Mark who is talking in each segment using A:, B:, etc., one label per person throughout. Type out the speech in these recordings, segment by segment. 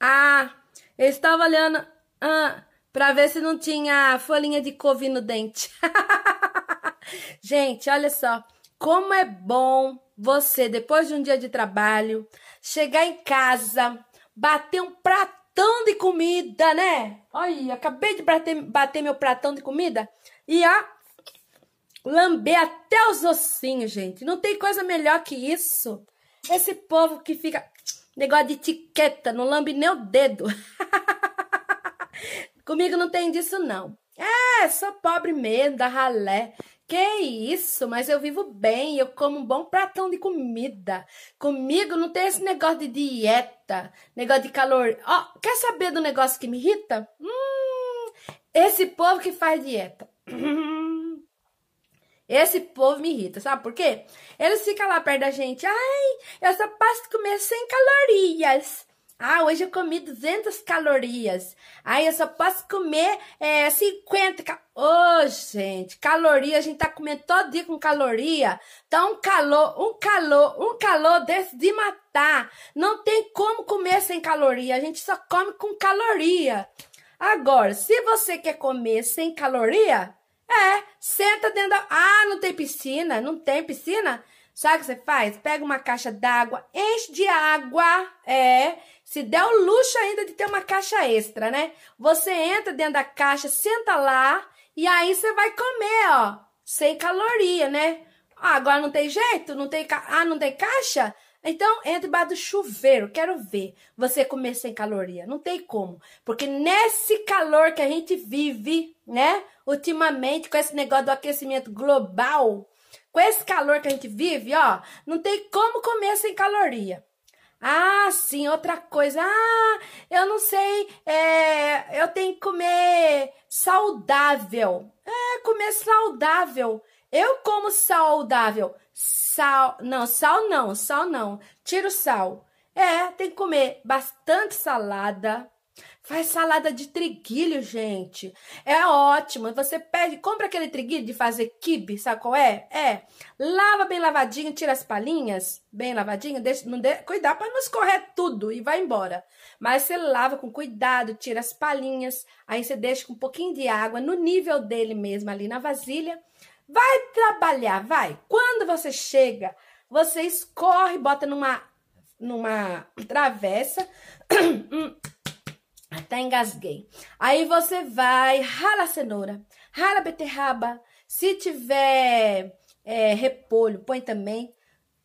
A: Ah, eu estava olhando ah, para ver se não tinha folhinha de couve no dente. Gente, olha só. Como é bom você, depois de um dia de trabalho, chegar em casa, bater um pratão de comida, né? Olha, acabei de bater, bater meu pratão de comida e ó, lamber até os ossinhos, gente. Não tem coisa melhor que isso. Esse povo que fica Negócio de etiqueta, não lambe nem o dedo. Comigo não tem disso, não. É, sou pobre mesmo, da ralé. Que isso, mas eu vivo bem, eu como um bom pratão de comida. Comigo não tem esse negócio de dieta, negócio de calor. Ó, oh, quer saber do negócio que me irrita? Hum, esse povo que faz dieta. Esse povo me irrita, sabe por quê? Eles ficam lá perto da gente. Ai, eu só posso comer 100 calorias. Ah, hoje eu comi 200 calorias. Ai, eu só posso comer é, 50 calorias. Oh, gente, caloria, a gente tá comendo todo dia com caloria. Tá um calor, um calor, um calor desse de matar. Não tem como comer sem caloria. A gente só come com caloria. Agora, se você quer comer sem caloria, é, senta dentro da. Ah, não tem piscina? Não tem piscina? Sabe o que você faz? Pega uma caixa d'água, enche de água. É. Se der o luxo ainda de ter uma caixa extra, né? Você entra dentro da caixa, senta lá e aí você vai comer, ó. Sem caloria, né? Ah, agora não tem jeito? Não tem ca... Ah, não tem caixa? Então, entra é debaixo do chuveiro, quero ver você comer sem caloria. Não tem como. Porque nesse calor que a gente vive, né? Ultimamente, com esse negócio do aquecimento global, com esse calor que a gente vive, ó, não tem como comer sem caloria. Ah, sim, outra coisa. Ah, eu não sei, é, eu tenho que comer saudável. É, comer saudável. Eu como saudável. Sal, não, sal não, sal não. Tira o sal. É, tem que comer bastante salada. Faz salada de triguilho, gente. É ótimo. Você pede, compra aquele triguilho de fazer kibe, sabe qual é? É. Lava bem lavadinho, tira as palhinhas, bem lavadinho, deixa, não de, cuidar para não escorrer tudo e vai embora. Mas você lava com cuidado, tira as palhinhas, aí você deixa com um pouquinho de água no nível dele mesmo ali na vasilha. Vai trabalhar, vai. Quando você chega, você escorre, bota numa numa travessa. Hum, até engasguei. Aí você vai, rala a cenoura, rala a beterraba. Se tiver é, repolho, põe também.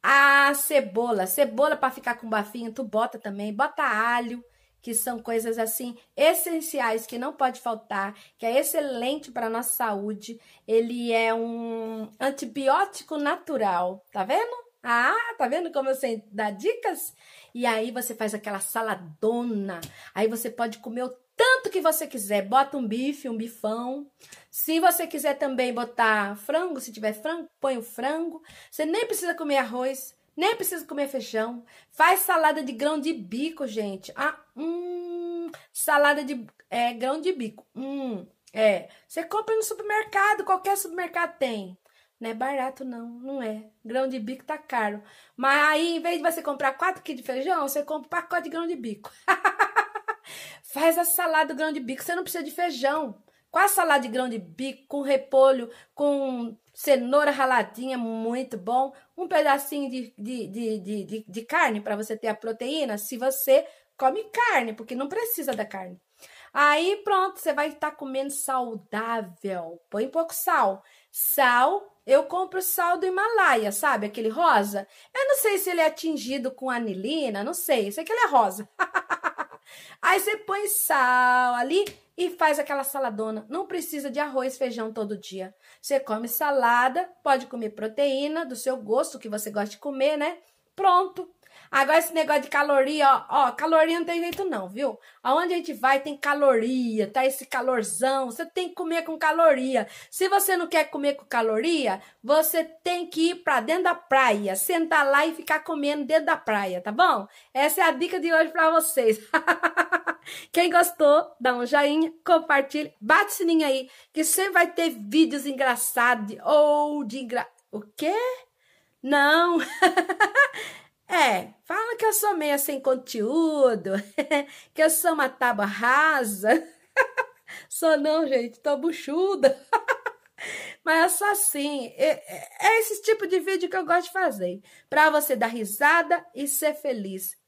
A: A cebola, cebola para ficar com bafinho, tu bota também, bota alho que são coisas assim essenciais que não pode faltar, que é excelente para nossa saúde. Ele é um antibiótico natural, tá vendo? Ah, tá vendo como eu sei dar dicas? E aí você faz aquela saladona. Aí você pode comer o tanto que você quiser. Bota um bife, um bifão. Se você quiser também botar frango, se tiver frango, põe o frango. Você nem precisa comer arroz. Nem precisa comer feijão. Faz salada de grão de bico, gente. Ah, hum, salada de é, grão de bico. Hum, é. Você compra no supermercado, qualquer supermercado tem. Não é barato, não, não é. Grão de bico tá caro. Mas aí, em vez de você comprar 4 quilos de feijão, você compra um pacote de grão de bico. Faz a salada do grão de bico, você não precisa de feijão com a salada de grão de bico, com repolho, com cenoura raladinha, muito bom. Um pedacinho de, de, de, de, de, de carne para você ter a proteína, se você come carne, porque não precisa da carne. Aí pronto, você vai estar tá comendo saudável. Põe um pouco sal. Sal, eu compro sal do Himalaia, sabe? Aquele rosa. Eu não sei se ele é atingido com anilina, não sei. Eu sei que ele é rosa. Aí você põe sal ali e faz aquela saladona. Não precisa de arroz, feijão todo dia. Você come salada, pode comer proteína do seu gosto, que você gosta de comer, né? Pronto. Agora esse negócio de caloria, ó, ó, caloria não tem jeito não, viu? Aonde a gente vai tem caloria, tá esse calorzão, você tem que comer com caloria. Se você não quer comer com caloria, você tem que ir pra dentro da praia, sentar lá e ficar comendo dentro da praia, tá bom? Essa é a dica de hoje para vocês. Quem gostou, dá um joinha, compartilhe, bate o sininho aí, que sempre vai ter vídeos engraçados ou de engra... O quê? Não! é, fala que eu sou meia sem conteúdo, que eu sou uma tábua rasa. sou não, gente, tô buchuda. Mas assim, é só assim, é, é esse tipo de vídeo que eu gosto de fazer, para você dar risada e ser feliz.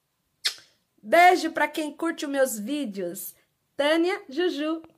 A: Beijo para quem curte os meus vídeos. Tânia Juju.